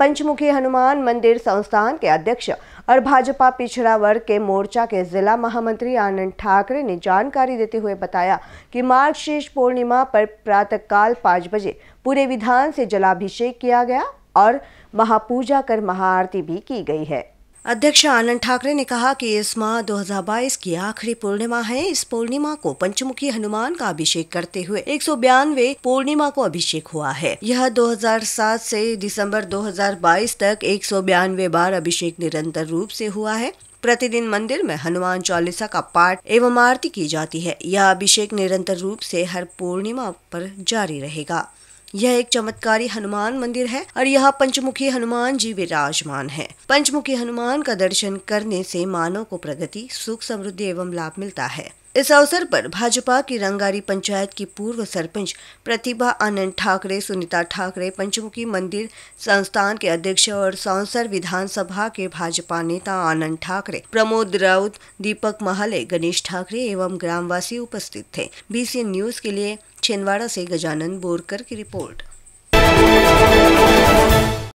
पंचमुखी हनुमान मंदिर संस्थान के अध्यक्ष और भाजपा पिछड़ा वर्ग के मोर्चा के जिला महामंत्री आनंद ठाकरे ने जानकारी देते हुए बताया कि मार्गशीर्ष पूर्णिमा पर प्रातःकाल पाँच बजे पूरे विधान से जलाभिषेक किया गया और महापूजा कर महाआरती भी की गई है अध्यक्ष आनंद ठाकरे ने कहा कि इस माह 2022 की आखिरी पूर्णिमा है इस पूर्णिमा को पंचमुखी हनुमान का अभिषेक करते हुए एक पूर्णिमा को अभिषेक हुआ है यह 2007 से दिसंबर 2022 तक एक बार अभिषेक निरंतर रूप से हुआ है प्रतिदिन मंदिर में हनुमान चालीसा का पाठ एवं आरती की जाती है यह अभिषेक निरंतर रूप से हर पूर्णिमा पर जारी रहेगा यह एक चमत्कारी हनुमान मंदिर है और यहाँ पंचमुखी हनुमान जी विराजमान है पंचमुखी हनुमान का दर्शन करने से मानव को प्रगति सुख समृद्धि एवं लाभ मिलता है इस अवसर पर भाजपा की रंगारी पंचायत की पूर्व सरपंच प्रतिभा आनंद ठाकरे सुनीता ठाकरे पंचमुखी मंदिर संस्थान के अध्यक्ष और सांसद विधानसभा के भाजपा नेता आनंद ठाकरे प्रमोद राउत दीपक महाले गणेश ठाकरे एवं ग्रामवासी उपस्थित थे बीसी न्यूज के लिए छिंदवाड़ा से गजानंद बोरकर की रिपोर्ट